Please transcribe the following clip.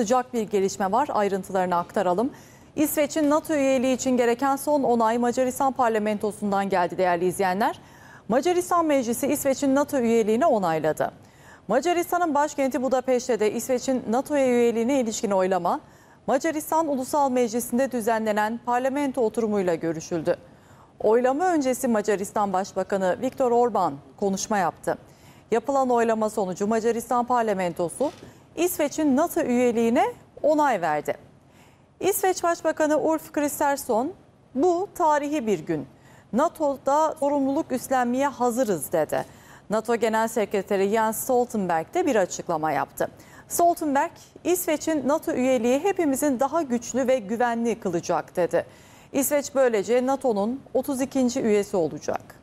Sıcak bir gelişme var ayrıntılarını aktaralım. İsveç'in NATO üyeliği için gereken son onay Macaristan parlamentosundan geldi değerli izleyenler. Macaristan Meclisi İsveç'in NATO üyeliğini onayladı. Macaristan'ın başkenti Budapeşte'de İsveç'in NATO'ya üyeliğine ilişkin oylama, Macaristan Ulusal Meclisi'nde düzenlenen parlamento oturumuyla görüşüldü. Oylama öncesi Macaristan Başbakanı Viktor Orban konuşma yaptı. Yapılan oylama sonucu Macaristan parlamentosu İsveç'in NATO üyeliğine onay verdi. İsveç Başbakanı Ulf Kristersson bu tarihi bir gün. NATO'da sorumluluk üstlenmeye hazırız dedi. NATO Genel Sekreteri Jens Stoltenberg de bir açıklama yaptı. Stoltenberg, İsveç'in NATO üyeliği hepimizin daha güçlü ve güvenli kılacak dedi. İsveç böylece NATO'nun 32. üyesi olacak.